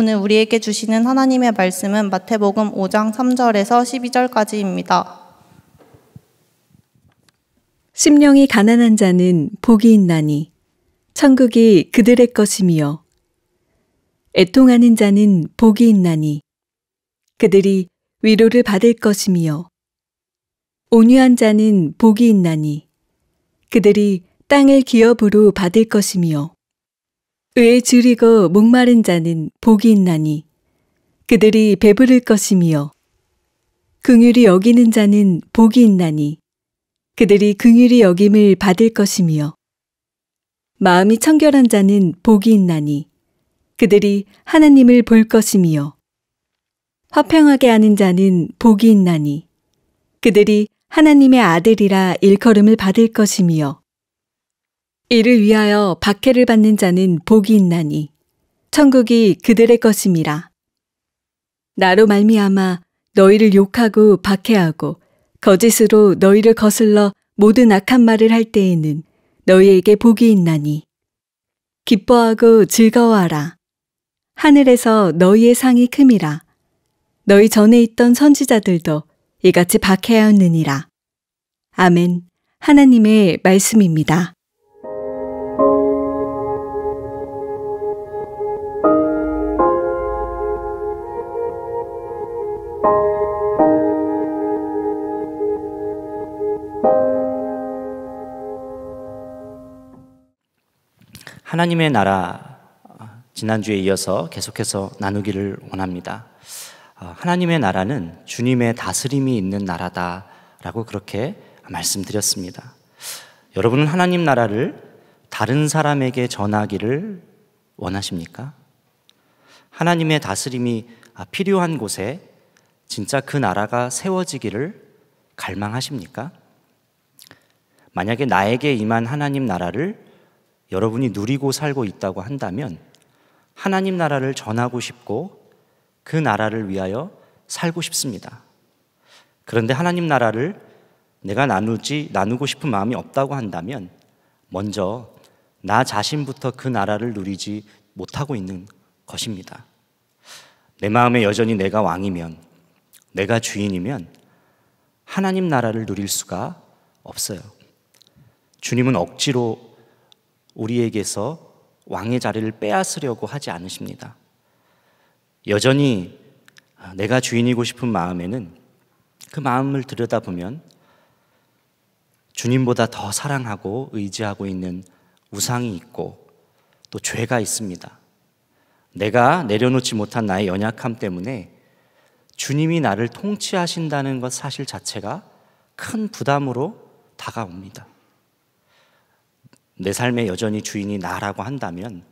오늘 우리에게 주시는 하나님의 말씀은 마태복음 5장 3절에서 12절까지입니다. 심령이 가난한 자는 복이 있나니 천국이 그들의 것임이요 애통하는 자는 복이 있나니 그들이 위로를 받을 것임이요 온유한 자는 복이 있나니 그들이 땅을 기업으로 받을 것임이요 의 줄이고 목마른 자는 복이 있나니 그들이 배부를 것임이요 긍휼히 여기는 자는 복이 있나니 그들이 긍휼히 여김을 받을 것임이요 마음이 청결한 자는 복이 있나니 그들이 하나님을 볼 것임이요 화평하게 하는 자는 복이 있나니 그들이 하나님의 아들이라 일컬음을 받을 것임이요 이를 위하여 박해를 받는 자는 복이 있나니 천국이 그들의 것입니라 나로 말미암아 너희를 욕하고 박해하고 거짓으로 너희를 거슬러 모든 악한 말을 할 때에는 너희에게 복이 있나니 기뻐하고 즐거워하라 하늘에서 너희의 상이 큼이라 너희 전에 있던 선지자들도 이같이 박해하였느니라 아멘 하나님의 말씀입니다. 하나님의 나라 아, 지난주에 이어서 계속해서 나누기를 원합니다. 아, 하나님의 나라는 주님의 다스림이 있는 나라다라고 그렇게 말씀드렸습니다. 여러분은 하나님 나라를 다른 사람에게 전하기를 원하십니까? 하나님의 다스림이 아, 필요한 곳에 진짜 그 나라가 세워지기를 갈망하십니까? 만약에 나에게 임한 하나님 나라를 여러분이 누리고 살고 있다고 한다면 하나님 나라를 전하고 싶고 그 나라를 위하여 살고 싶습니다. 그런데 하나님 나라를 내가 나누지 나누고 싶은 마음이 없다고 한다면 먼저 나 자신부터 그 나라를 누리지 못하고 있는 것입니다. 내 마음에 여전히 내가 왕이면 내가 주인이면 하나님 나라를 누릴 수가 없어요. 주님은 억지로 우리에게서 왕의 자리를 빼앗으려고 하지 않으십니다. 여전히 아, 내가 주인이고 싶은 마음에는 그 마음을 들여다보면 주님보다 더 사랑하고 의지하고 있는 우상이 있고 또 죄가 있습니다. 내가 내려놓지 못한 나의 연약함 때문에 주님이 나를 통치하신다는 것 사실 자체가 큰 부담으로 다가옵니다. 내 삶의 여전히 주인이 나라고 한다면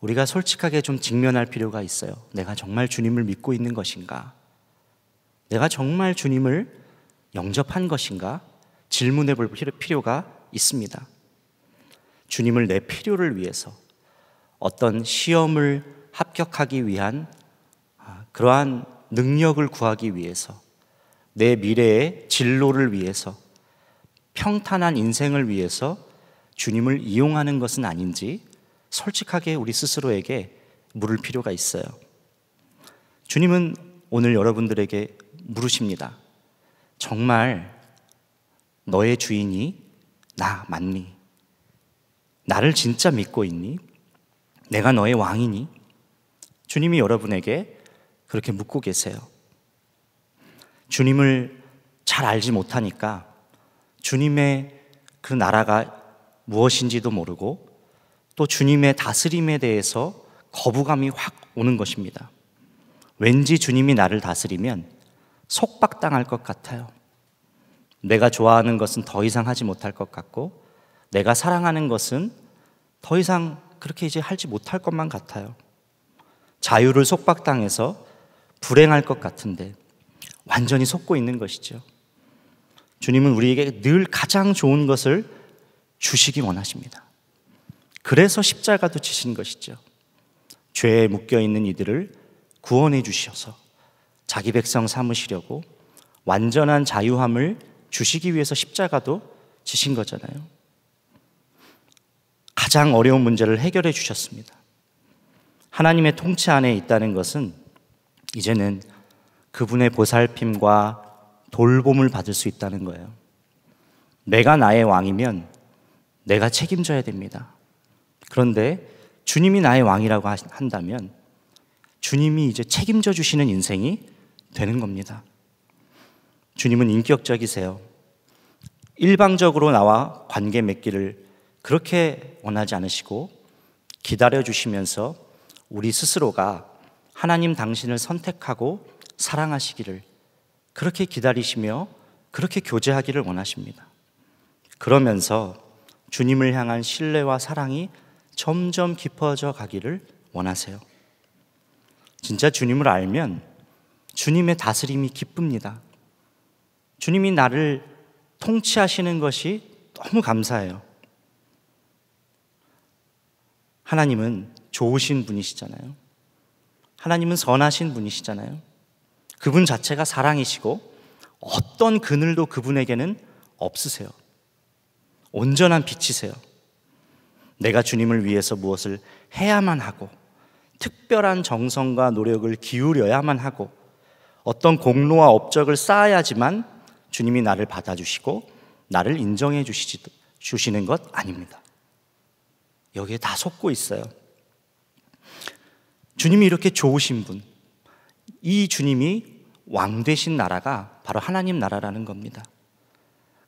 우리가 솔직하게 좀 직면할 필요가 있어요. 내가 정말 주님을 믿고 있는 것인가? 내가 정말 주님을 영접한 것인가? 질문해 볼 필요가 있습니다. 주님을 내 필요를 위해서 어떤 시험을 합격하기 위한 아, 그러한 능력을 구하기 위해서 내 미래의 진로를 위해서 평탄한 인생을 위해서 주님을 이용하는 것은 아닌지 솔직하게 우리 스스로에게 물을 필요가 있어요. 주님은 오늘 여러분들에게 물으십니다. 정말 너의 주인이 나 맞니? 나를 진짜 믿고 있니? 내가 너의 왕이니? 주님이 여러분에게 그렇게 묻고 계세요. 주님을 잘 알지 못하니까 주님의 그 나라가 무엇인지도 모르고 또 주님의 다스림에 대해서 거부감이 확 오는 것입니다. 왠지 주님이 나를 다스리면 속박당할 것 같아요. 내가 좋아하는 것은 더 이상 하지 못할 것 같고, 내가 사랑하는 것은 더 이상 그렇게 이제 할지 못할 것만 같아요. 자유를 속박당해서 불행할 것 같은데, 완전히 속고 있는 것이죠. 주님은 우리에게 늘 가장 좋은 것을 주시기 원하십니다. 그래서 십자가도 지신 것이죠. 죄에 묶여 있는 이들을 구원해 주셔서 자기 백성 삼으시려고 완전한 자유함을 주시기 위해서 십자가도 지신 거잖아요. 가장 어려운 문제를 해결해 주셨습니다. 하나님의 통치 안에 있다는 것은 이제는 그분의 보살핌과 돌봄을 받을 수 있다는 거예요. 내가 나의 왕이면 내가 책임져야 됩니다. 그런데 주님이 나의 왕이라고 한다면 주님이 이제 책임져 주시는 인생이 되는 겁니다. 주님은 인격적이세요. 일방적으로 나와 관계 맺기를 그렇게 원하지 않으시고 기다려 주시면서 우리 스스로가 하나님 당신을 선택하고 사랑하시기를 그렇게 기다리시며 그렇게 교제하기를 원하십니다. 그러면서 주님을 향한 신뢰와 사랑이 점점 깊어져 가기를 원하세요. 진짜 주님을 알면 주님의 다스림이 기쁩니다. 주님이 나를 통치하시는 것이 너무 감사해요. 하나님은 좋으신 분이시잖아요. 하나님은 선하신 분이시잖아요. 그분 자체가 사랑이시고 어떤 그늘도 그분에게는 없으세요. 온전한 빛이세요. 내가 주님을 위해서 무엇을 해야만 하고, 특별한 정성과 노력을 기울여야만 하고, 어떤 공로와 업적을 쌓아야지만 주님이 나를 받아주시고, 나를 인정해 주시, 주시는 것 아닙니다. 여기에 다 속고 있어요. 주님이 이렇게 좋으신 분, 이 주님이 왕 되신 나라가 바로 하나님 나라라는 겁니다.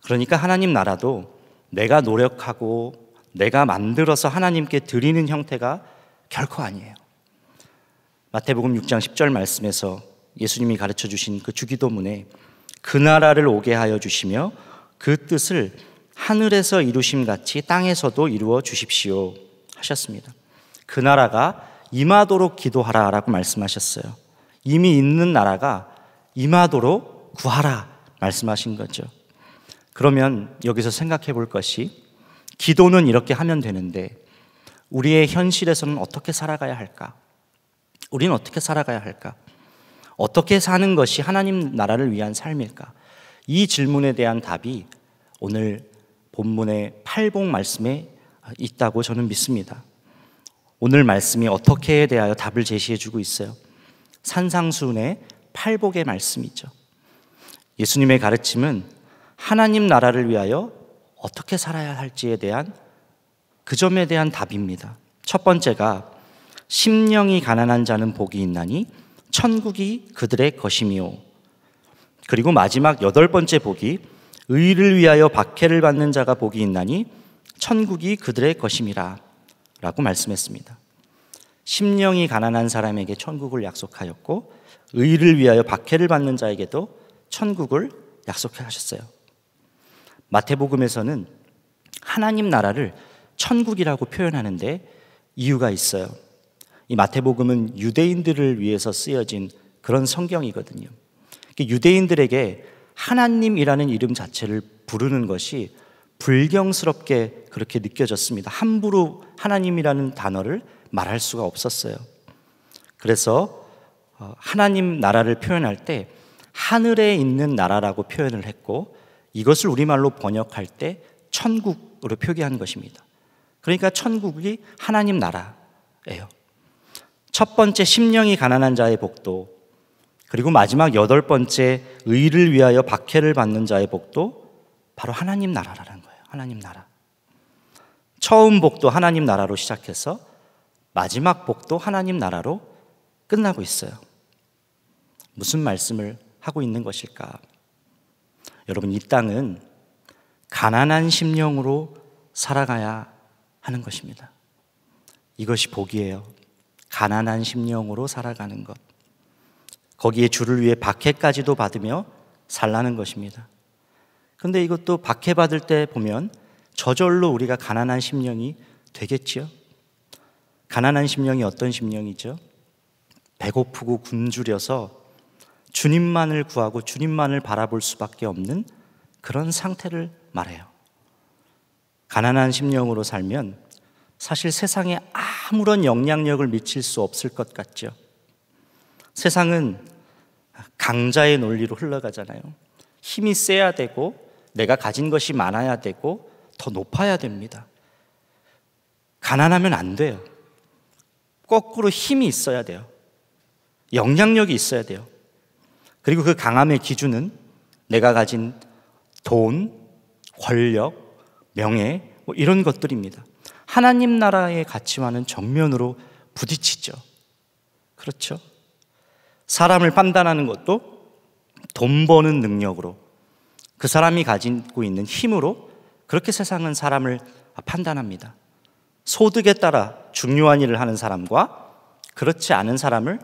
그러니까 하나님 나라도 내가 노력하고 내가 만들어서 하나님께 드리는 형태가 결코 아니에요. 마태복음 6장 10절 말씀에서 예수님이 가르쳐 주신 그 주기도문에 그 나라를 오게 하여 주시며 그 뜻을 하늘에서 이루심 같이 땅에서도 이루어 주십시오 하셨습니다. 그 나라가 임하도록 기도하라라고 말씀하셨어요. 이미 있는 나라가 임하도록 구하라 말씀하신 거죠. 그러면 여기서 생각해 볼 것이 기도는 이렇게 하면 되는데 우리의 현실에서는 어떻게 살아가야 할까? 우리는 어떻게 살아가야 할까? 어떻게 사는 것이 하나님 나라를 위한 삶일까? 이 질문에 대한 답이 오늘 본문의 팔복 말씀에 있다고 저는 믿습니다. 오늘 말씀이 어떻게에 대하여 답을 제시해 주고 있어요. 산상순의 팔복의 말씀이죠. 예수님의 가르침은 하나님 나라를 위하여 어떻게 살아야 할지에 대한 그 점에 대한 답입니다. 첫 번째가 심령이 가난한 자는 복이 있나니 천국이 그들의 것이요 그리고 마지막 여덟 번째 복이 의를 위하여 박해를 받는 자가 복이 있나니 천국이 그들의 것임이라 라고 말씀했습니다. 심령이 가난한 사람에게 천국을 약속하였고 의를 위하여 박해를 받는 자에게도 천국을 약속하셨어요. 마태복음에서는 하나님 나라를 천국이라고 표현하는데 이유가 있어요. 이 마태복음은 유대인들을 위해서 쓰여진 그런 성경이거든요. 유대인들에게 하나님이라는 이름 자체를 부르는 것이 불경스럽게 그렇게 느껴졌습니다. 함부로 하나님이라는 단어를 말할 수가 없었어요. 그래서 어, 하나님 나라를 표현할 때 하늘에 있는 나라라고 표현을 했고 이것을 우리말로 번역할 때 천국으로 표기한 것입니다. 그러니까 천국이 하나님 나라예요. 첫 번째 심령이 가난한 자의 복도, 그리고 마지막 여덟 번째 의를 위하여 박해를 받는 자의 복도 바로 하나님 나라라는 거예요. 하나님 나라. 처음 복도 하나님 나라로 시작해서 마지막 복도 하나님 나라로 끝나고 있어요. 무슨 말씀을 하고 있는 것일까? 여러분 이 땅은 가난한 심령으로 살아가야 하는 것입니다. 이것이 복이에요. 가난한 심령으로 살아가는 것. 거기에 주를 위해 박해까지도 받으며 살라는 것입니다. 근데 이것도 박해받을 때 보면 저절로 우리가 가난한 심령이 되겠지요. 가난한 심령이 어떤 심령이죠? 배고프고 굶주려서 주님만을 구하고 주님만을 바라볼 수밖에 없는 그런 상태를 말해요. 가난한 심령으로 살면 사실 세상에 아무런 영향력을 미칠 수 없을 것 같죠. 세상은 강자의 논리로 흘러가잖아요. 힘이 세야 되고 내가 가진 것이 많아야 되고 더 높아야 됩니다. 가난하면 안 돼요. 거꾸로 힘이 있어야 돼요. 영향력이 있어야 돼요. 그리고 그 강함의 기준은 내가 가진 돈, 권력, 명예 뭐 이런 것들입니다. 하나님 나라의 가치와는 정면으로 부딪히죠. 그렇죠? 사람을 판단하는 것도 돈 버는 능력으로 그 사람이 가지고 있는 힘으로 그렇게 세상은 사람을 판단합니다. 소득에 따라 중요한 일을 하는 사람과 그렇지 않은 사람을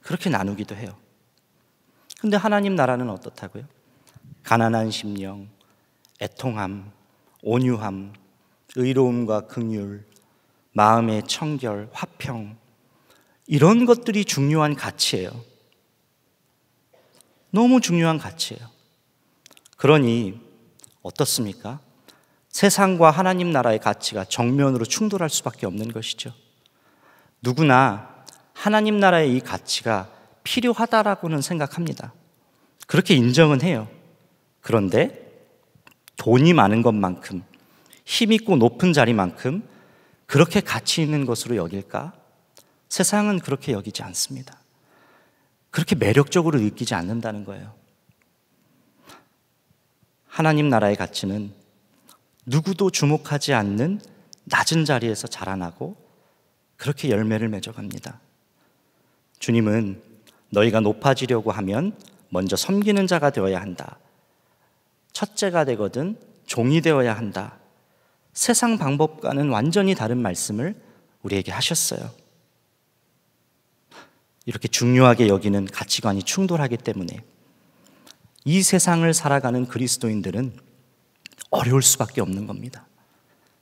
그렇게 나누기도 해요. 근데 하나님 나라는 어떻다고요? 가난한 심령, 애통함, 온유함, 의로움과 긍휼, 마음의 청결, 화평 이런 것들이 중요한 가치예요. 너무 중요한 가치예요. 그러니 어떻습니까? 세상과 하나님 나라의 가치가 정면으로 충돌할 수밖에 없는 것이죠. 누구나 하나님 나라의 이 가치가 필요하다라고는 생각합니다. 그렇게 인정은 해요. 그런데 돈이 많은 것만큼 힘있고 높은 자리만큼 그렇게 가치 있는 것으로 여길까? 세상은 그렇게 여기지 않습니다. 그렇게 매력적으로 느끼지 않는다는 거예요. 하나님 나라의 가치는 누구도 주목하지 않는 낮은 자리에서 자라나고 그렇게 열매를 맺어갑니다. 주님은 너희가 높아지려고 하면 먼저 섬기는 자가 되어야 한다. 첫째가 되거든 종이 되어야 한다. 세상 방법과는 완전히 다른 말씀을 우리에게 하셨어요. 이렇게 중요하게 여기는 가치관이 충돌하기 때문에 이 세상을 살아가는 그리스도인들은 어려울 수밖에 없는 겁니다.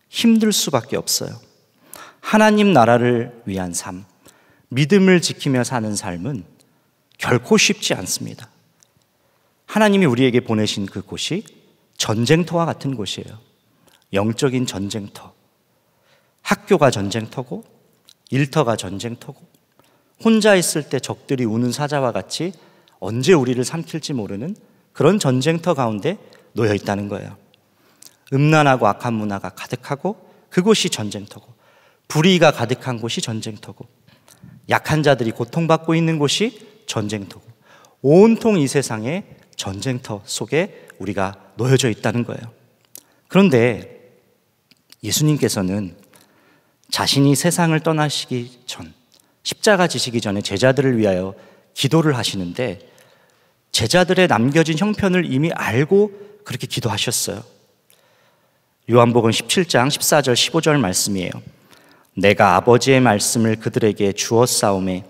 힘들 수밖에 없어요. 하나님 나라를 위한 삶, 믿음을 지키며 사는 삶은 결코 쉽지 않습니다. 하나님이 우리에게 보내신 그 곳이 전쟁터와 같은 곳이에요. 영적인 전쟁터. 학교가 전쟁터고, 일터가 전쟁터고, 혼자 있을 때 적들이 우는 사자와 같이 언제 우리를 삼킬지 모르는 그런 전쟁터 가운데 놓여 있다는 거예요. 음란하고 악한 문화가 가득하고 그곳이 전쟁터고 불의가 가득한 곳이 전쟁터고 약한 자들이 고통받고 있는 곳이 전쟁터고 온통 이 세상의 전쟁터 속에 우리가 놓여져 있다는 거예요. 그런데 예수님께서는 자신이 세상을 떠나시기 전, 십자가 지시기 전에 제자들을 위하여 기도를 하시는데 제자들의 남겨진 형편을 이미 알고 그렇게 기도하셨어요. 요한복음 17장 14절 15절 말씀이에요. 내가 아버지의 말씀을 그들에게 주었사오매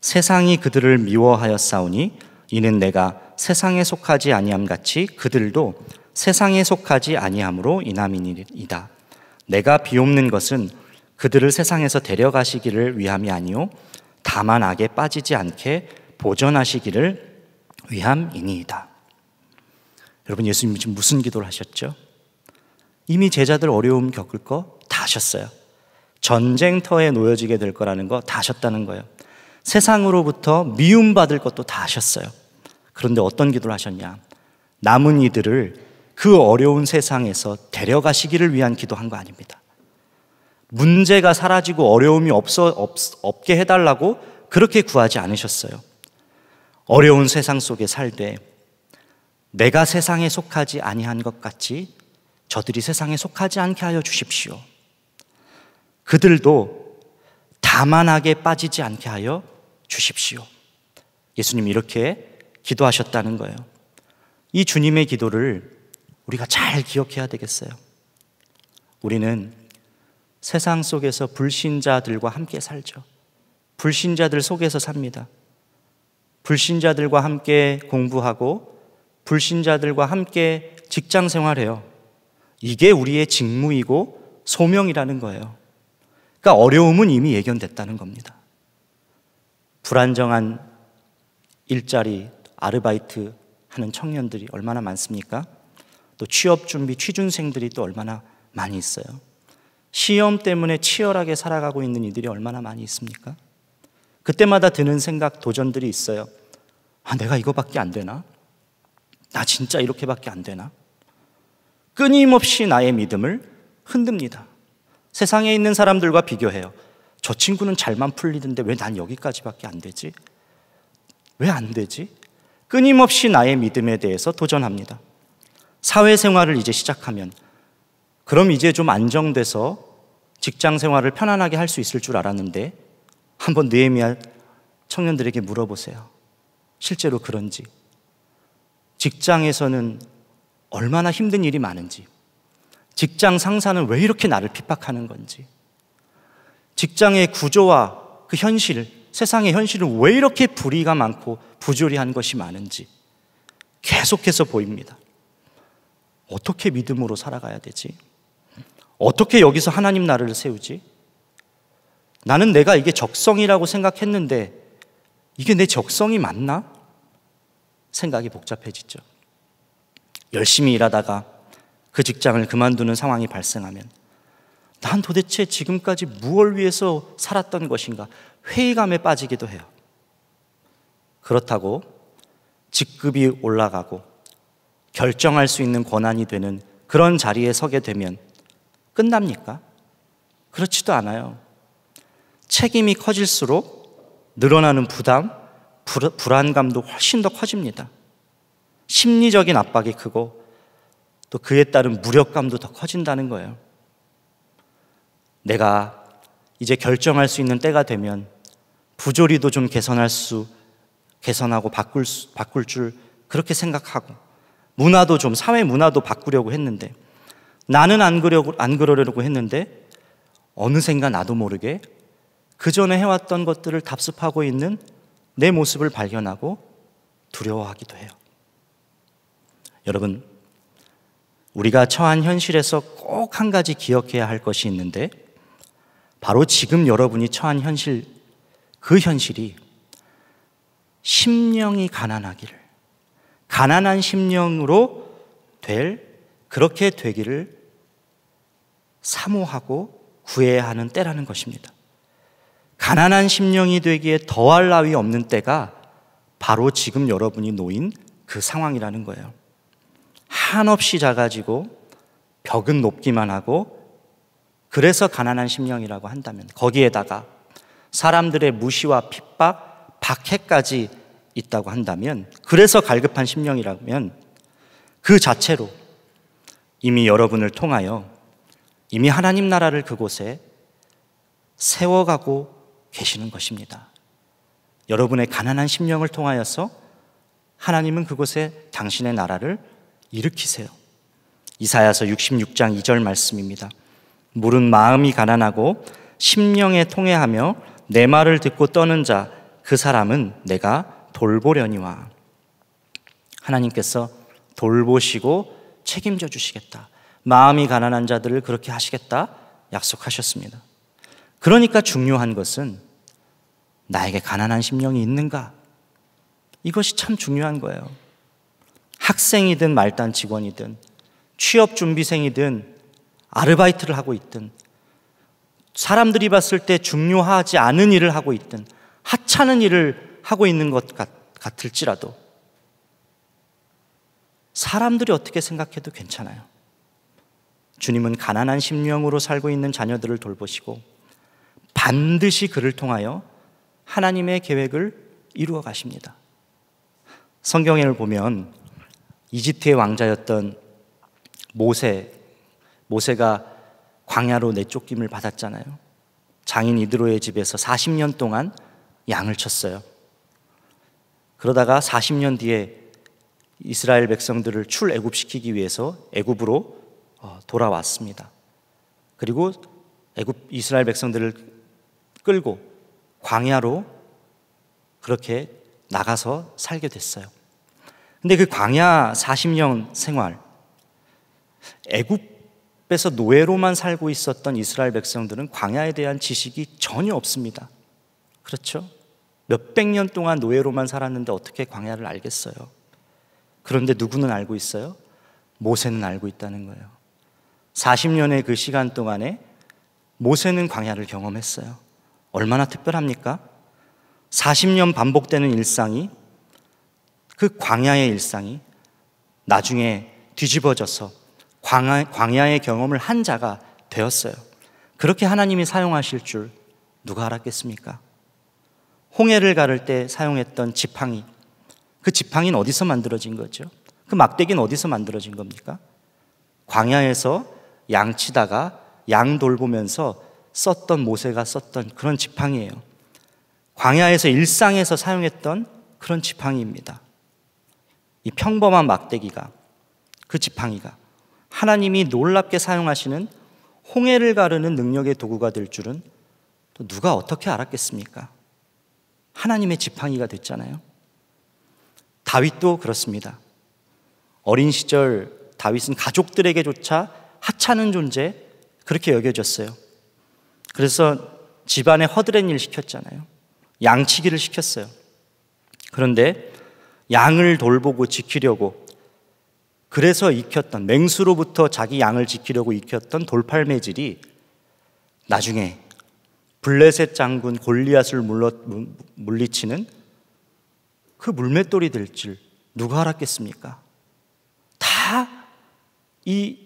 세상이 그들을 미워하였사오니 이는 내가 세상에 속하지 아니함 같이 그들도 세상에 속하지 아니함으로 인함이니이다. 내가 비옵는 것은 그들을 세상에서 데려가시기를 위함이 아니요 다만 악에 빠지지 않게 보전하시기를 위함이니이다. 여러분 예수님이 지금 무슨 기도를 하셨죠? 이미 제자들 어려움 겪을 거 다 하셨어요. 전쟁터에 놓여지게 될 거라는 거 다 하셨다는 거예요. 세상으로부터 미움받을 것도 다 하셨어요. 그런데 어떤 기도를 하셨냐? 남은 이들을 그 어려운 세상에서 데려가시기를 위한 기도한 거 아닙니다. 문제가 사라지고 어려움이 없어, 없, 없게 해달라고 그렇게 구하지 않으셨어요. 어려운 세상 속에 살되 내가 세상에 속하지 아니한 것 같이 저들이 세상에 속하지 않게 하여 주십시오. 그들도 다만하게 빠지지 않게 하여 주십시오. 예수님 이렇게 기도하셨다는 거예요. 이 주님의 기도를 우리가 잘 기억해야 되겠어요. 우리는 세상 속에서 불신자들과 함께 살죠. 불신자들 속에서 삽니다. 불신자들과 함께 공부하고 불신자들과 함께 직장 생활해요. 이게 우리의 직무이고 소명이라는 거예요. 그러니까 어려움은 이미 예견됐다는 겁니다. 불안정한 일자리, 아르바이트 하는 청년들이 얼마나 많습니까? 또 취업 준비, 취준생들이 또 얼마나 많이 있어요. 시험 때문에 치열하게 살아가고 있는 이들이 얼마나 많이 있습니까? 그때마다 드는 생각, 도전들이 있어요. 아, 내가 이거밖에 안 되나? 나 진짜 이렇게밖에 안 되나? 끊임없이 나의 믿음을 흔듭니다. 세상에 있는 사람들과 비교해요. 저 친구는 잘만 풀리던데 왜 난 여기까지밖에 안 되지? 왜 안 되지? 끊임없이 나의 믿음에 대해서 도전합니다. 사회생활을 이제 시작하면 그럼 이제 좀 안정돼서 직장 생활을 편안하게 할 수 있을 줄 알았는데 한번 느헤미야 청년들에게 물어보세요. 실제로 그런지 직장에서는 얼마나 힘든 일이 많은지 직장 상사는 왜 이렇게 나를 핍박하는 건지, 직장의 구조와 그 현실, 세상의 현실은 왜 이렇게 불의가 많고 부조리한 것이 많은지 계속해서 보입니다. 어떻게 믿음으로 살아가야 되지? 어떻게 여기서 하나님 나라를 세우지? 나는 내가 이게 적성이라고 생각했는데 이게 내 적성이 맞나? 생각이 복잡해지죠. 열심히 일하다가 그 직장을 그만두는 상황이 발생하면 난 도대체 지금까지 무엇을 위해서 살았던 것인가 회의감에 빠지기도 해요. 그렇다고 직급이 올라가고 결정할 수 있는 권한이 되는 그런 자리에 서게 되면 끝납니까? 그렇지도 않아요. 책임이 커질수록 늘어나는 부담, 불안감도 훨씬 더 커집니다. 심리적인 압박이 크고 또 그에 따른 무력감도 더 커진다는 거예요. 내가 이제 결정할 수 있는 때가 되면 부조리도 좀 개선할 수, 개선하고 바꿀, 수, 바꿀 줄 그렇게 생각하고 문화도 좀, 사회 문화도 바꾸려고 했는데 나는 안, 그려고, 안 그러려고 했는데 어느샌가 나도 모르게 그 전에 해왔던 것들을 답습하고 있는 내 모습을 발견하고 두려워하기도 해요. 여러분, 우리가 처한 현실에서 꼭 한 가지 기억해야 할 것이 있는데 바로 지금 여러분이 처한 현실 그 현실이 심령이 가난하기를 가난한 심령으로 될 그렇게 되기를 사모하고 구해야 하는 때라는 것입니다. 가난한 심령이 되기에 더할 나위 없는 때가 바로 지금 여러분이 놓인 그 상황이라는 거예요. 한없이 작아지고 벽은 높기만 하고 그래서 가난한 심령이라고 한다면 거기에다가 사람들의 무시와 핍박, 박해까지 있다고 한다면 그래서 갈급한 심령이라면 그 자체로 이미 여러분을 통하여 이미 하나님 나라를 그곳에 세워가고 계시는 것입니다. 여러분의 가난한 심령을 통하여서 하나님은 그곳에 당신의 나라를 일으키세요. 이사야서 66장 2절 말씀입니다. 물은 마음이 가난하고 심령에 통해하며 내 말을 듣고 떠는 자 그 사람은 내가 돌보려니와 하나님께서 돌보시고 책임져 주시겠다. 마음이 가난한 자들을 그렇게 하시겠다 약속하셨습니다. 그러니까 중요한 것은 나에게 가난한 심령이 있는가? 이것이 참 중요한 거예요. 학생이든 말단 직원이든 취업 준비생이든 아르바이트를 하고 있든 사람들이 봤을 때 중요하지 않은 일을 하고 있든 하찮은 일을 하고 있는 것 같, 같을지라도 사람들이 어떻게 생각해도 괜찮아요. 주님은 가난한 심령으로 살고 있는 자녀들을 돌보시고 반드시 그를 통하여 하나님의 계획을 이루어 가십니다. 성경에를 보면 이집트의 왕자였던 모세, 모세가 광야로 내쫓김을 받았잖아요. 장인 이드로의 집에서 40년 동안 양을 쳤어요. 그러다가 40년 뒤에 이스라엘 백성들을 출애굽시키기 위해서 애굽으로 어, 돌아왔습니다. 그리고 애굽 이스라엘 백성들을 끌고 광야로 그렇게 나가서 살게 됐어요. 근데 그 광야 40년 생활, 애굽에서 노예로만 살고 있었던 이스라엘 백성들은 광야에 대한 지식이 전혀 없습니다. 그렇죠? 몇 백 년 동안 노예로만 살았는데 어떻게 광야를 알겠어요? 그런데 누구는 알고 있어요? 모세는 알고 있다는 거예요. 40년의 그 시간 동안에 모세는 광야를 경험했어요. 얼마나 특별합니까? 40년 반복되는 일상이 그 광야의 일상이 나중에 뒤집어져서 광야, 의 경험을 한 자가 되었어요. 그렇게 하나님이 사용하실 줄 누가 알았겠습니까? 홍해를 가를 때 사용했던 지팡이. 그 지팡이는 어디서 만들어진 거죠? 그 막대기는 어디서 만들어진 겁니까? 광야에서 양 치다가 양 돌보면서 썼던 모세가 썼던 그런 지팡이에요. 광야에서 일상에서 사용했던 그런 지팡이입니다. 이 평범한 막대기가 그 지팡이가 하나님이 놀랍게 사용하시는 홍해를 가르는 능력의 도구가 될 줄은 또 누가 어떻게 알았겠습니까? 하나님의 지팡이가 됐잖아요. 다윗도 그렇습니다. 어린 시절 다윗은 가족들에게조차 하찮은 존재 그렇게 여겨졌어요. 그래서 집안에 허드렛 일 시켰잖아요. 양치기를 시켰어요. 그런데 양을 돌보고 지키려고 그래서 익혔던 맹수로부터 자기 양을 지키려고 익혔던 돌팔매질이 나중에 블레셋 장군 골리앗을 물러, 물리치는 그 물맷돌이 될 줄 누가 알았겠습니까? 다 이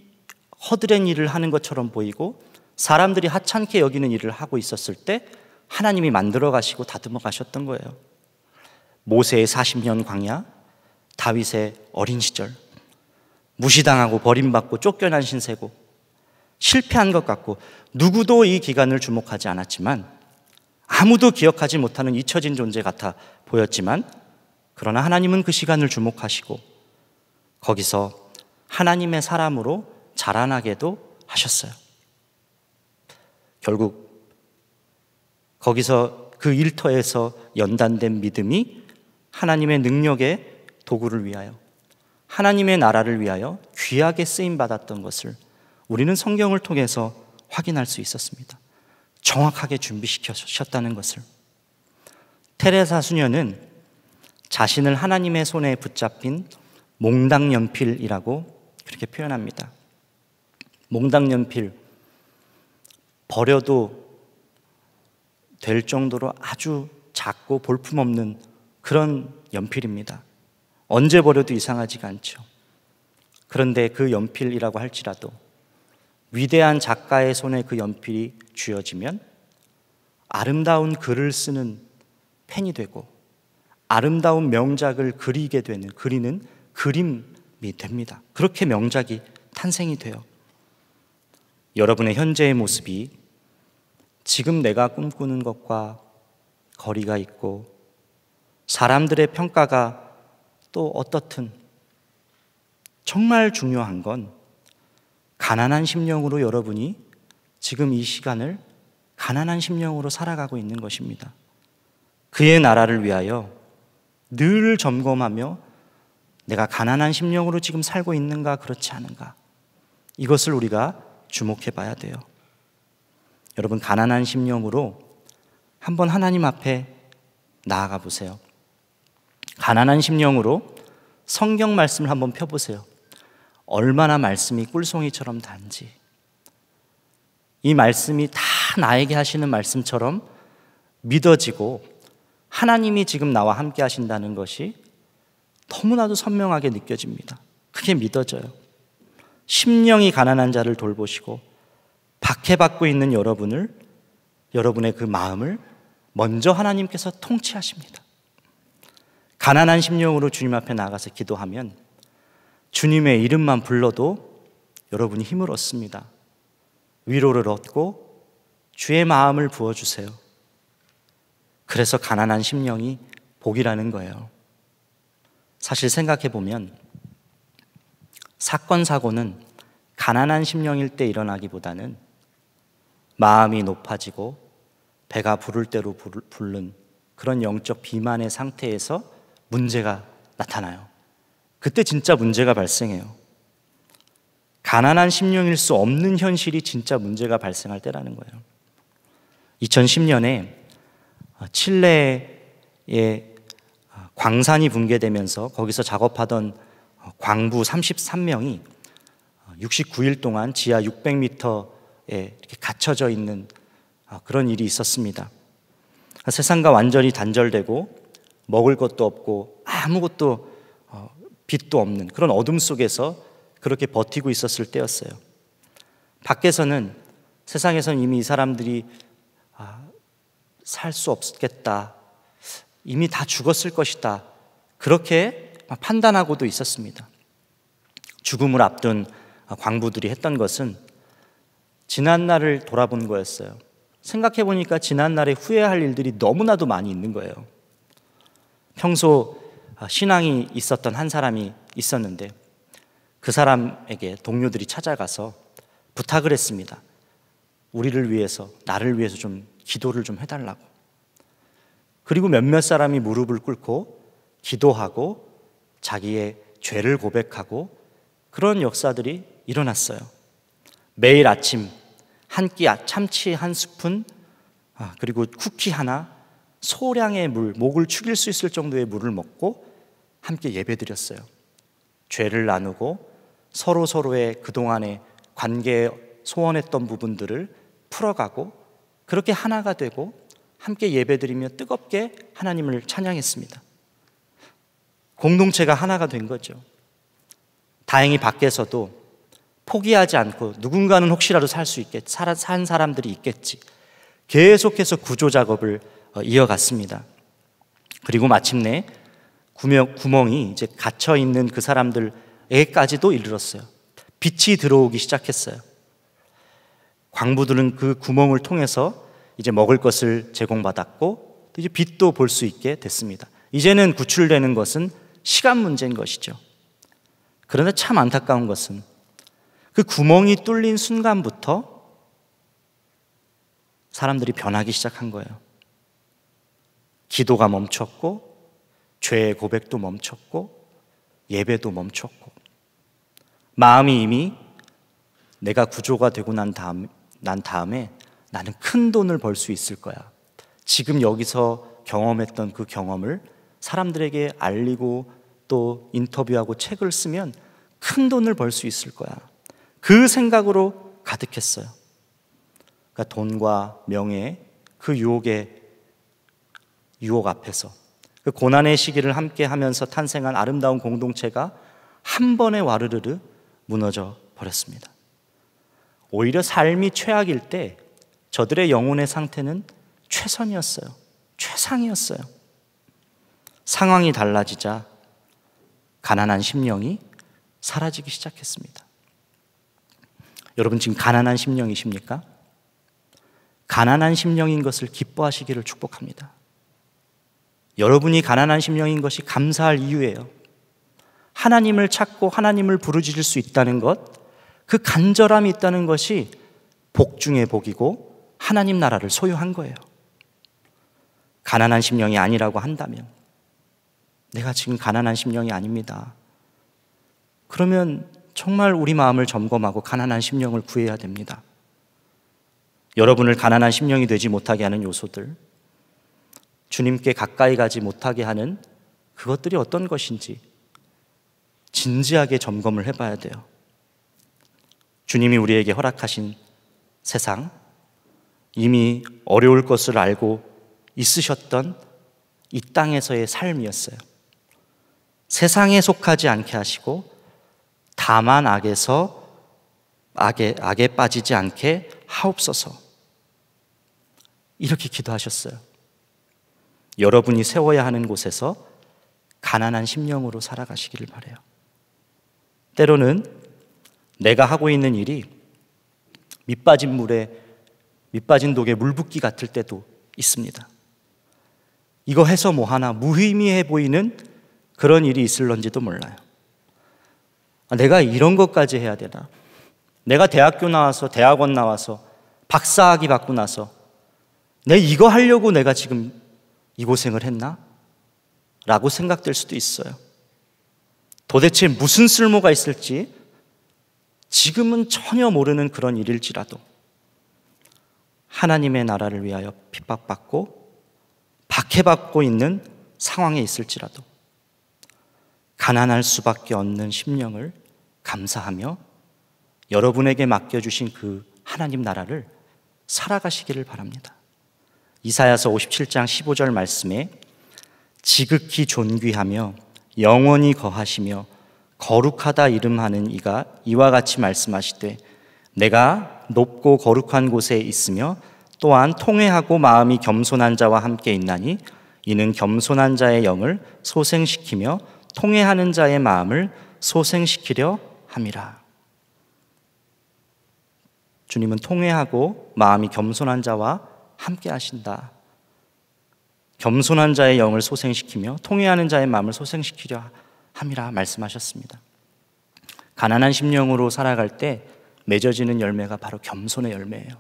허드렛 일을 하는 것처럼 보이고 사람들이 하찮게 여기는 일을 하고 있었을 때 하나님이 만들어 가시고 다듬어 가셨던 거예요. 모세의 40년 광야, 다윗의 어린 시절, 무시당하고 버림받고 쫓겨난 신세고, 실패한 것 같고, 누구도 이 기간을 주목하지 않았지만, 아무도 기억하지 못하는 잊혀진 존재 같아 보였지만, 그러나 하나님은 그 시간을 주목하시고, 거기서 하나님의 사람으로 자라나게도 하셨어요. 결국, 거기서 그 일터에서 연단된 믿음이 하나님의 능력의 도구를 위하여 하나님의 나라를 위하여 귀하게 쓰임 받았던 것을 우리는 성경을 통해서 확인할 수 있었습니다. 정확하게 준비시켜 셨다는 것을. 테레사 수녀는 자신을 하나님의 손에 붙잡힌 몽당 연필이라고 그렇게 표현합니다. 몽당 연필 버려도 될 정도로 아주 작고 볼품없는 그런 연필입니다. 언제 버려도 이상하지가 않죠. 그런데 그 연필이라고 할지라도 위대한 작가의 손에 그 연필이 쥐어지면 아름다운 글을 쓰는 펜이 되고 아름다운 명작을 그리게 되는 그리는 그림이 됩니다. 그렇게 명작이 탄생이 돼요. 여러분의 현재의 모습이 지금 내가 꿈꾸는 것과 거리가 있고 사람들의 평가가 또 어떻든 정말 중요한 건 가난한 심령으로 여러분이 지금 이 시간을 가난한 심령으로 살아가고 있는 것입니다. 그의 나라를 위하여 늘 점검하며 내가 가난한 심령으로 지금 살고 있는가 그렇지 않은가 이것을 우리가 주목해 봐야 돼요. 여러분 가난한 심령으로 한번 하나님 앞에 나아가 보세요. 가난한 심령으로 성경 말씀을 한번 펴보세요. 얼마나 말씀이 꿀송이처럼 단지. 이 말씀이 다 나에게 하시는 말씀처럼 믿어지고 하나님이 지금 나와 함께 하신다는 것이 너무나도 선명하게 느껴집니다. 그게 믿어져요. 심령이 가난한 자를 돌보시고 박해받고 있는 여러분을 여러분의 그 마음을 먼저 하나님께서 통치하십니다. 가난한 심령으로 주님 앞에 나가서 기도하면 주님의 이름만 불러도 여러분이 힘을 얻습니다. 위로를 얻고 주의 마음을 부어주세요. 그래서 가난한 심령이 복이라는 거예요. 사실 생각해 보면 사건, 사고는 가난한 심령일 때 일어나기보다는 마음이 높아지고 배가 부를 대로 부른 그런 영적 비만의 상태에서 문제가 나타나요. 그때 진짜 문제가 발생해요. 가난한 심령일 수 없는 현실이 진짜 문제가 발생할 때라는 거예요. 2010년에 칠레의 광산이 붕괴되면서 거기서 작업하던 광부 33명이 69일 동안 지하 600m에 이렇게 갇혀져 있는 그런 일이 있었습니다. 세상과 완전히 단절되고 먹을 것도 없고 아무것도 어, 빛도 없는 그런 어둠 속에서 그렇게 버티고 있었을 때였어요. 밖에서는 세상에서는 이미 이 사람들이 아, 살수 없겠다. 이미 다 죽었을 것이다. 그렇게 판단하고도 있었습니다. 죽음을 앞둔 아, 광부들이 했던 것은 지난 날을 돌아본 거였어요. 생각해 보니까 지난 날에 후회할 일들이 너무나도 많이 있는 거예요. 평소 아, 신앙이 있었던 한 사람이 있었는데 그 사람에게 동료들이 찾아가서 부탁을 했습니다. 우리를 위해서, 나를 위해서 좀 기도를 좀 해달라고. 그리고 몇몇 사람이 무릎을 꿇고 기도하고 자기의 죄를 고백하고 그런 역사들이 일어났어요. 매일 아침 한끼 아, 참치 한 스푼 아, 그리고 쿠키 하나 소량의 물, 목을 축일 수 있을 정도의 물을 먹고 함께 예배드렸어요. 죄를 나누고 서로 서로의 그동안의 관계에 소원했던 부분들을 풀어가고 그렇게 하나가 되고 함께 예배드리며 뜨겁게 하나님을 찬양했습니다. 공동체가 하나가 된 거죠. 다행히 밖에서도 포기하지 않고 누군가는 혹시라도 살 수 있겠, 산 사람들이 있겠지. 계속해서 구조 작업을 어, 이어갔습니다. 그리고 마침내 구멍, 이 이제 갇혀 있는 그 사람들에게까지도 이르렀어요. 빛이 들어오기 시작했어요. 광부들은 그 구멍을 통해서 이제 먹을 것을 제공받았고 이제 빛도 볼 수 있게 됐습니다. 이제는 구출되는 것은 시간 문제인 것이죠. 그런데 참 안타까운 것은 그 구멍이 뚫린 순간부터 사람들이 변하기 시작한 거예요. 기도가 멈췄고 죄의 고백도 멈췄고 예배도 멈췄고 마음이 이미 내가 구조가 되고 난 다음 난 다음에 나는 큰 돈을 벌 수 있을 거야. 지금 여기서 경험했던 그 경험을 사람들에게 알리고 또 인터뷰하고 책을 쓰면 큰 돈을 벌 수 있을 거야. 그 생각으로 가득했어요. 그러니까 돈과 명예, 그 유혹에 유혹 앞에서 그 고난의 시기를 함께 하면서 탄생한 아름다운 공동체가 한 번에 와르르르 무너져 버렸습니다. 오히려 삶이 최악일 때 저들의 영혼의 상태는 최선이었어요. 최상이었어요. 상황이 달라지자 가난한 심령이 사라지기 시작했습니다. 여러분 지금 가난한 심령이십니까? 가난한 심령인 것을 기뻐하시기를 축복합니다. 여러분이 가난한 심령인 것이 감사할 이유예요. 하나님을 찾고 하나님을 부르짖을 수 있다는 것, 그 간절함이 있다는 것이 복 중의 복이고 하나님 나라를 소유한 거예요. 가난한 심령이 아니라고 한다면 내가 지금 가난한 심령이 아닙니다. 그러면 정말 우리 마음을 점검하고 가난한 심령을 구해야 됩니다. 여러분을 가난한 심령이 되지 못하게 하는 요소들, 주님께 가까이 가지 못하게 하는 그것들이 어떤 것인지 진지하게 점검을 해봐야 돼요. 주님이 우리에게 허락하신 세상, 이미 어려울 것을 알고 있으셨던 이 땅에서의 삶이었어요. 세상에 속하지 않게 하시고 다만 악에서 악에, 악에 빠지지 않게 하옵소서. 이렇게 기도하셨어요. 여러분이 세워야 하는 곳에서 가난한 심령으로 살아가시기를 바래요. 때로는 내가 하고 있는 일이 밑빠진 물에 밑빠진 독에 물 붓기 같을 때도 있습니다. 이거 해서 뭐 하나 무의미해 보이는 그런 일이 있을런지도 몰라요. 아, 내가 이런 것까지 해야 되나? 내가 대학교 나와서 대학원 나와서 박사학위 받고 나서 내 이거 하려고 내가 지금 이 고생을 했나? 라고 생각될 수도 있어요. 도대체 무슨 쓸모가 있을지 지금은 전혀 모르는 그런 일일지라도 하나님의 나라를 위하여 핍박받고 박해받고 있는 상황에 있을지라도 가난할 수밖에 없는 심령을 감사하며 여러분에게 맡겨주신 그 하나님 나라를 살아가시기를 바랍니다. 이사야서 57장 15절 말씀에 지극히 존귀하며 영원히 거하시며 거룩하다 이름하는 이가 이와 같이 말씀하시되 내가 높고 거룩한 곳에 있으며 또한 통회하고 마음이 겸손한 자와 함께 있나니 이는 겸손한 자의 영을 소생시키며 통회하는 자의 마음을 소생시키려 함이라. 주님은 통회하고 마음이 겸손한 자와 함께 하신다. 겸손한 자의 영을 소생시키며 통회하는 자의 마음을 소생시키려 함이라 말씀하셨습니다. 가난한 심령으로 살아갈 때 맺어지는 열매가 바로 겸손의 열매예요.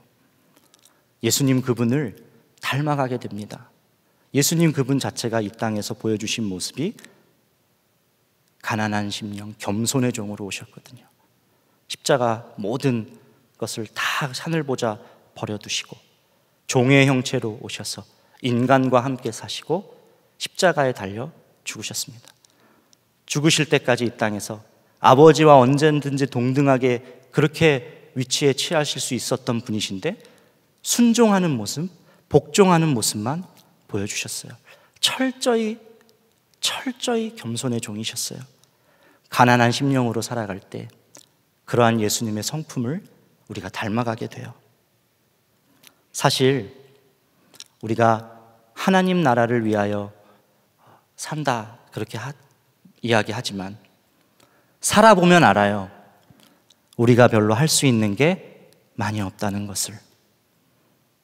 예수님 그분을 닮아가게 됩니다. 예수님 그분 자체가 이 땅에서 보여주신 모습이 가난한 심령, 겸손의 종으로 오셨거든요. 십자가 모든 것을 다 하늘 보자 버려두시고 종의 형체로 오셔서 인간과 함께 사시고 십자가에 달려 죽으셨습니다. 죽으실 때까지 이 땅에서 아버지와 언제든지 동등하게 그렇게 위치에 취하실 수 있었던 분이신데 순종하는 모습, 복종하는 모습만 보여주셨어요. 철저히, 철저히 겸손의 종이셨어요. 가난한 심령으로 살아갈 때 그러한 예수님의 성품을 우리가 닮아가게 돼요. 사실 우리가 하나님 나라를 위하여 산다 그렇게 하, 이야기하지만 살아보면 알아요. 우리가 별로 할 수 있는 게 많이 없다는 것을.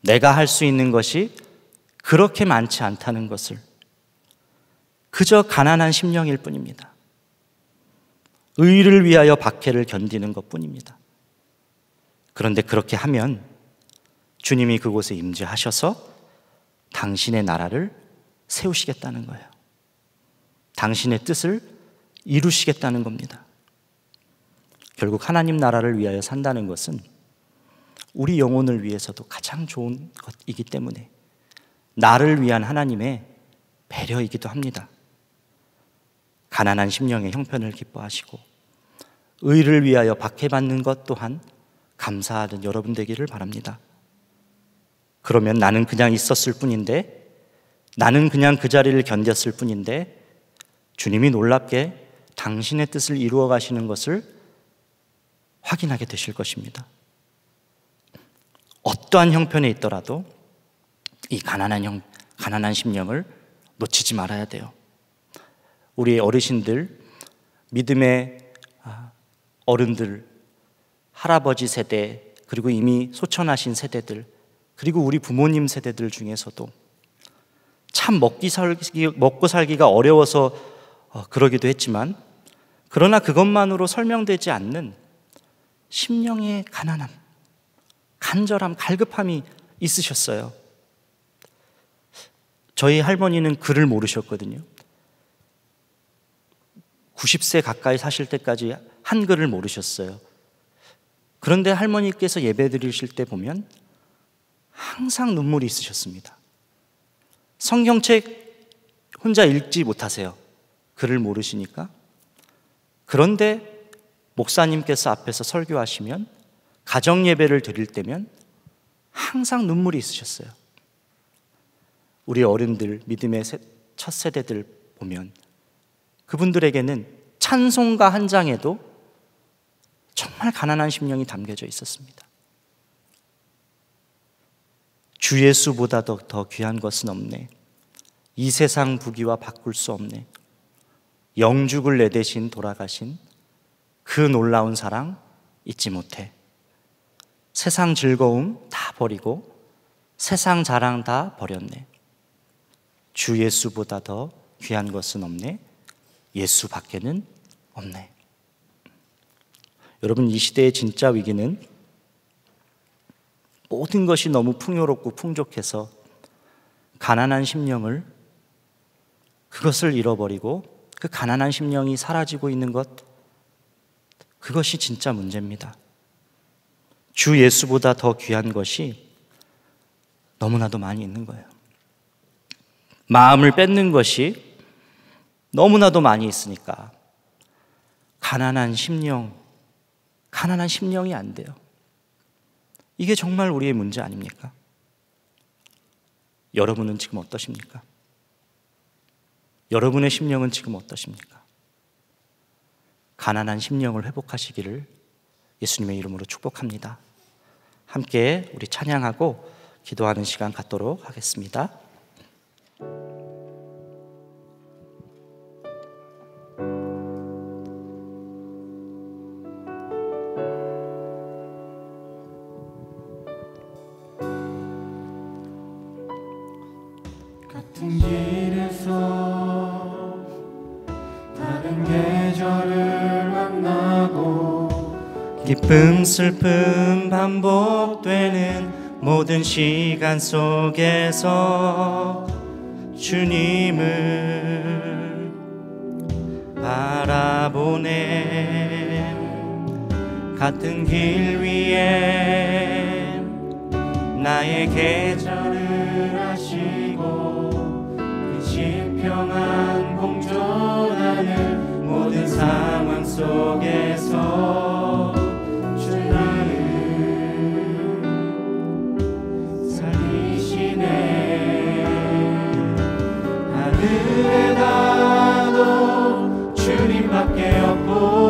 내가 할 수 있는 것이 그렇게 많지 않다는 것을. 그저 가난한 심령일 뿐입니다. 의를 위하여 박해를 견디는 것 뿐입니다. 그런데 그렇게 하면 주님이 그곳에 임재하셔서 당신의 나라를 세우시겠다는 거예요. 당신의 뜻을 이루시겠다는 겁니다. 결국 하나님 나라를 위하여 산다는 것은 우리 영혼을 위해서도 가장 좋은 것이기 때문에 나를 위한 하나님의 배려이기도 합니다. 가난한 심령의 형편을 기뻐하시고 의를 위하여 박해받는 것 또한 감사하는 여러분 되기를 바랍니다. 그러면 나는 그냥 있었을 뿐인데, 나는 그냥 그 자리를 견뎠을 뿐인데, 주님이 놀랍게 당신의 뜻을 이루어 가시는 것을 확인하게 되실 것입니다. 어떠한 형편에 있더라도 이 가난한 형, 가난한 심령을 놓치지 말아야 돼요. 우리 어르신들, 믿음의 아, 어른들, 할아버지 세대, 그리고 이미 소천하신 세대들, 그리고 우리 부모님 세대들 중에서도 참 먹기 살기, 먹고 살기가 어려워서 어, 그러기도 했지만 그러나 그것만으로 설명되지 않는 심령의 가난함, 간절함, 갈급함이 있으셨어요. 저희 할머니는 글을 모르셨거든요. 90세 가까이 사실 때까지 한글을 모르셨어요. 그런데 할머니께서 예배 드리실 때 보면 항상 눈물이 있으셨습니다. 성경책 혼자 읽지 못하세요. 글을 모르시니까. 그런데 목사님께서 앞에서 설교하시면 가정 예배를 드릴 때면 항상 눈물이 있으셨어요. 우리 어른들 믿음의 첫 세대들 보면 그분들에게는 찬송가 한 장에도 정말 가난한 심령이 담겨져 있었습니다. 주 예수보다 더, 더 귀한 것은 없네. 이 세상 부귀와 바꿀 수 없네. 영죽을 내 대신 돌아가신 그 놀라운 사랑 잊지 못해. 세상 즐거움 다 버리고 세상 자랑 다 버렸네. 주 예수보다 더 귀한 것은 없네. 예수 밖에는 없네. 여러분, 이 시대의 진짜 위기는 모든 것이 너무 풍요롭고 풍족해서 가난한 심령을 그것을 잃어버리고 그 가난한 심령이 사라지고 있는 것 그것이 진짜 문제입니다. 주 예수보다 더 귀한 것이 너무나도 많이 있는 거예요. 마음을 뺏는 것이 너무나도 많이 있으니까 가난한 심령, 가난한 심령이 안 돼요. 이게 정말 우리의 문제 아닙니까? 여러분은 지금 어떠십니까? 여러분의 심령은 지금 어떠십니까? 가난한 심령을 회복하시기를 예수님의 이름으로 축복합니다. 함께 우리 찬양하고 기도하는 시간 갖도록 하겠습니다. 같은 길에서 다른 계절을 만나고 기쁨 슬픔 반복되는 모든 시간 속에서 주님을 바라보네 같은 길 위에 나의 계절 속에서 주 나를 살리시네 하늘에 나도 주님밖에 없고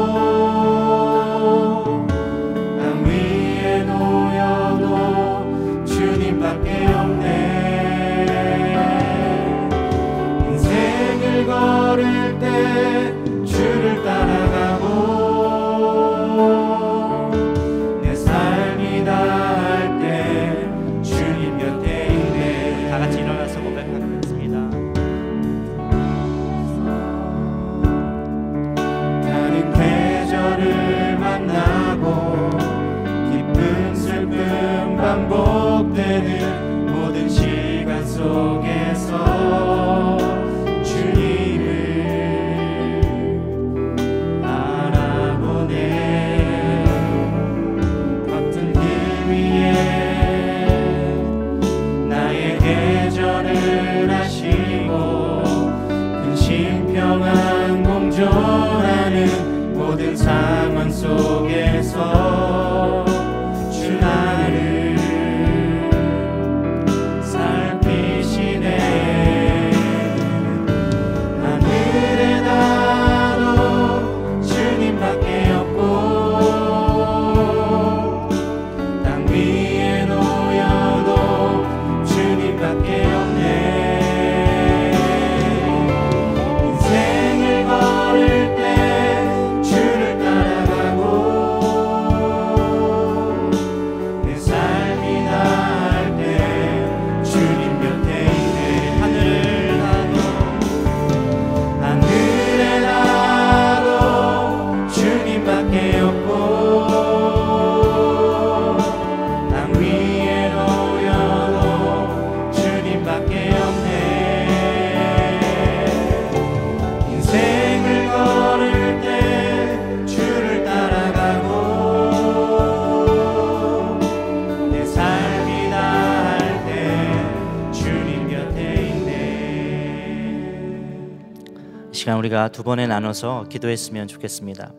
시간 우리가 두 번에 나눠서 기도했으면 좋겠습니다.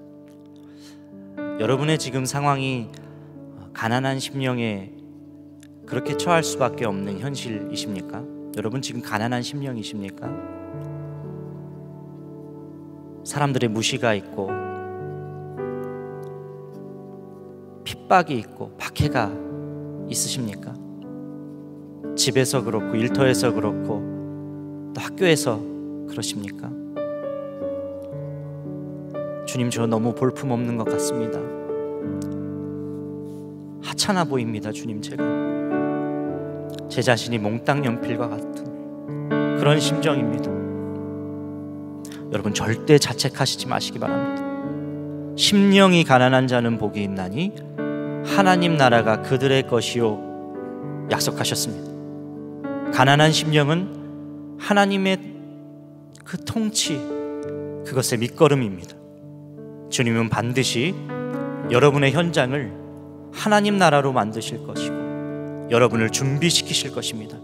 여러분의 지금 상황이 가난한 심령에 그렇게 처할 수밖에 없는 현실이십니까? 여러분 지금 가난한 심령이십니까? 사람들의 무시가 있고 핍박이 있고 박해가 있으십니까? 집에서 그렇고 일터에서 그렇고 또 학교에서 그러십니까? 주님 저 너무 볼품없는 것 같습니다. 하찮아 보입니다. 주님 제가 제 자신이 몽땅 연필과 같은 그런 심정입니다. 여러분 절대 자책하시지 마시기 바랍니다. 심령이 가난한 자는 복이 있나니 하나님 나라가 그들의 것이요 약속하셨습니다. 가난한 심령은 하나님의 그 통치 그것의 밑거름입니다. 주님은 반드시 여러분의 현장을 하나님 나라로 만드실 것이고 여러분을 준비시키실 것입니다.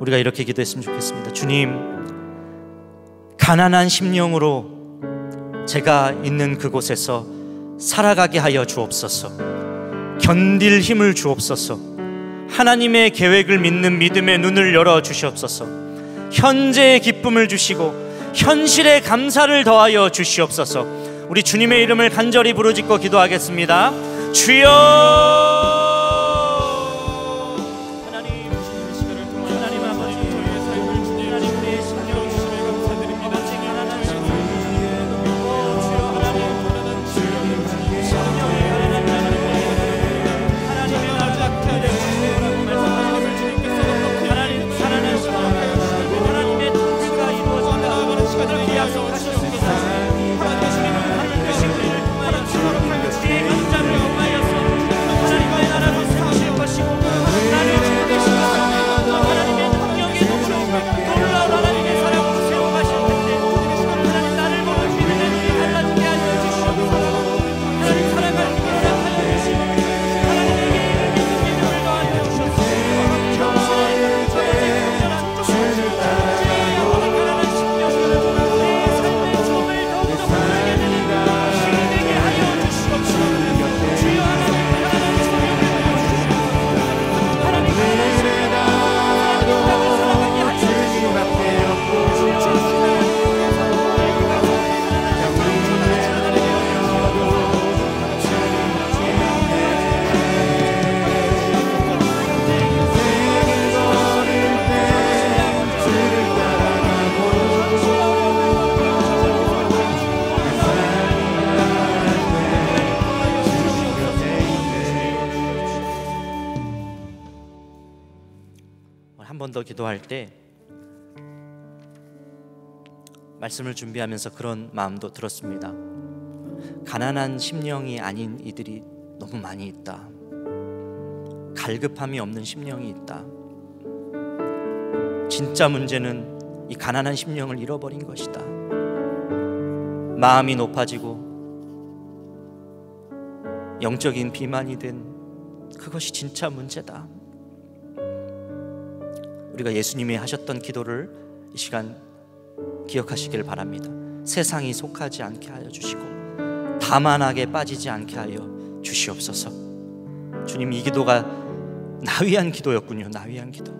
우리가 이렇게 기도했으면 좋겠습니다. 주님, 가난한 심령으로 제가 있는 그곳에서 살아가게 하여 주옵소서. 견딜 힘을 주옵소서. 하나님의 계획을 믿는 믿음의 눈을 열어 주시옵소서. 현재의 기쁨을 주시고 현실의 감사를 더하여 주시옵소서. 우리 주님의 이름을 간절히 부르짖고 기도하겠습니다. 주여! 더 기도할 때 말씀을 준비하면서 그런 마음도 들었습니다. 가난한 심령이 아닌 이들이 너무 많이 있다. 갈급함이 없는 심령이 있다. 진짜 문제는 이 가난한 심령을 잃어버린 것이다. 마음이 높아지고 영적인 비만이 된 그것이 진짜 문제다. 우리가 예수님이 하셨던 기도를 이 시간 기억하시길 바랍니다. 세상이 속하지 않게 하여 주시고 다만하게 빠지지 않게 하여 주시옵소서. 주님 이 기도가 나 위한 기도였군요. 나 위한 기도.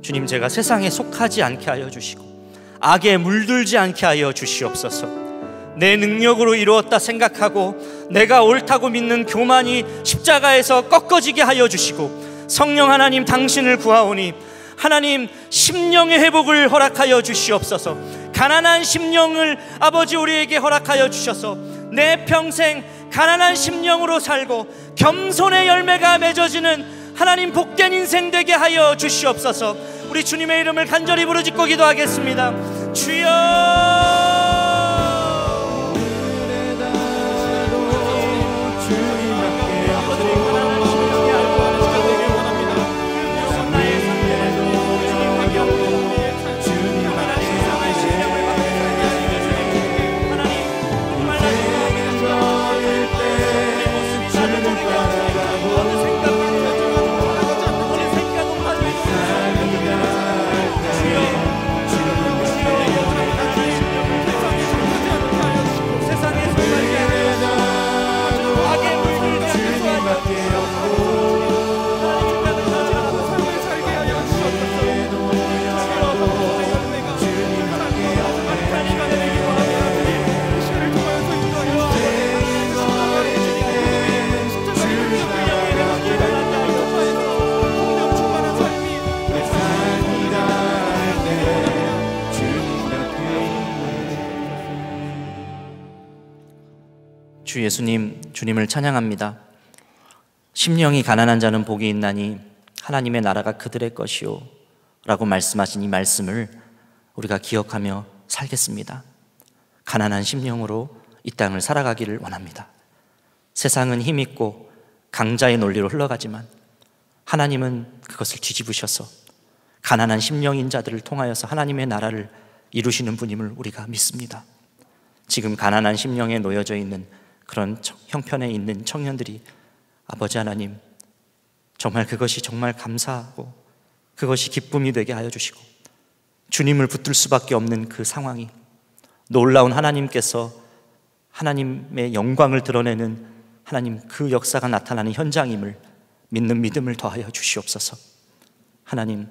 주님 제가 세상에 속하지 않게 하여 주시고 악에 물들지 않게 하여 주시옵소서. 내 능력으로 이루었다 생각하고 내가 옳다고 믿는 교만이 십자가에서 꺾어지게 하여 주시고 성령 하나님 당신을 구하오니 하나님 심령의 회복을 허락하여 주시옵소서. 가난한 심령을 아버지 우리에게 허락하여 주셔서 내 평생 가난한 심령으로 살고 겸손의 열매가 맺어지는 하나님 복된 인생 되게 하여 주시옵소서. 우리 주님의 이름을 간절히 부르짖고 기도하겠습니다. 주여 주 예수님, 주님을 찬양합니다. 심령이 가난한 자는 복이 있나니 하나님의 나라가 그들의 것이요. 라고 말씀하신 이 말씀을 우리가 기억하며 살겠습니다. 가난한 심령으로 이 땅을 살아가기를 원합니다. 세상은 힘있고 강자의 논리로 흘러가지만 하나님은 그것을 뒤집으셔서 가난한 심령인 자들을 통하여서 하나님의 나라를 이루시는 분임을 우리가 믿습니다. 지금 가난한 심령에 놓여져 있는 그런 형편에 있는 청년들이 아버지 하나님 정말 그것이 정말 감사하고 그것이 기쁨이 되게 하여 주시고 주님을 붙들 수밖에 없는 그 상황이 놀라운 하나님께서 하나님의 영광을 드러내는 하나님 그 역사가 나타나는 현장임을 믿는 믿음을 더하여 주시옵소서. 하나님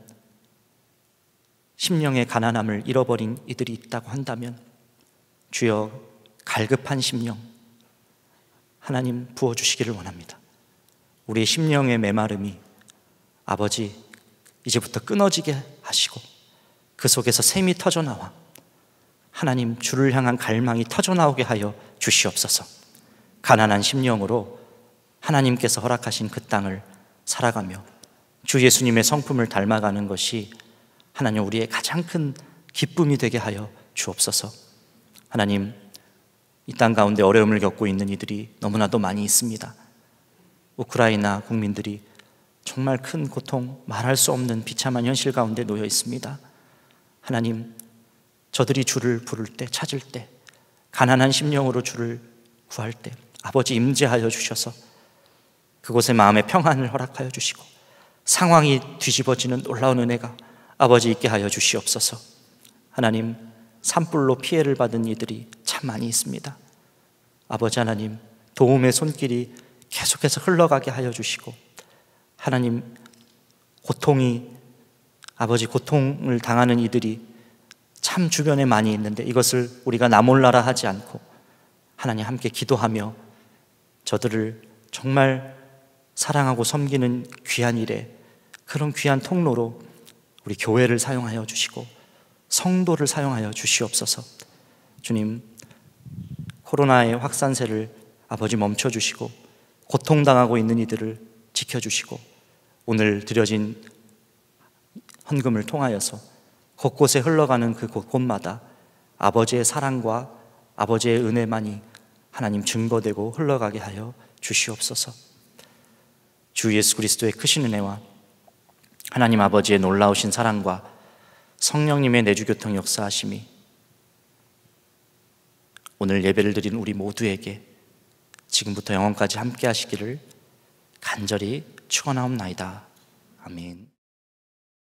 심령의 가난함을 잃어버린 이들이 있다고 한다면 주여 갈급한 심령 하나님 부어주시기를 원합니다. 우리의 심령의 메마름이 아버지 이제부터 끊어지게 하시고 그 속에서 샘이 터져나와 하나님 주를 향한 갈망이 터져나오게 하여 주시옵소서 가난한 심령으로 하나님께서 허락하신 그 땅을 살아가며 주 예수님의 성품을 닮아가는 것이 하나님 우리의 가장 큰 기쁨이 되게 하여 주옵소서 하나님 이땅 가운데 어려움을 겪고 있는 이들이 너무나도 많이 있습니다. 우크라이나 국민들이 정말 큰 고통, 말할 수 없는 비참한 현실 가운데 놓여 있습니다. 하나님, 저들이 주를 부를 때, 찾을 때, 가난한 심령으로 주를 구할 때, 아버지 임재하여 주셔서 그곳의 마음의 평안을 허락하여 주시고 상황이 뒤집어지는 놀라운 은혜가 아버지 있게 하여 주시옵소서. 하나님, 산불로 피해를 받은 이들이 참 많이 있습니다. 아버지 하나님, 도움의 손길이 계속해서 흘러가게 하여 주시고, 하나님, 고통이, 아버지 고통을 당하는 이들이 참 주변에 많이 있는데 이것을 우리가 나몰라라 하지 않고 하나님 함께 기도하며 저들을 정말 사랑하고 섬기는 귀한 일에 그런 귀한 통로로 우리 교회를 사용하여 주시고 성도를 사용하여 주시옵소서. 주님, 코로나의 확산세를 아버지 멈춰 주시고 고통당하고 있는 이들을 지켜 주시고 오늘 드려진 헌금을 통하여서 곳곳에 흘러가는 그 곳곳마다 아버지의 사랑과 아버지의 은혜만이 하나님 증거되고 흘러가게 하여 주시옵소서. 주 예수 그리스도의 크신 은혜와 하나님 아버지의 놀라우신 사랑과 성령님의 내주교통 역사하심이 오늘 예배를 드린 우리 모두에게 지금부터 영원까지 함께 하시기를 간절히 축원하옵나이다. 아멘.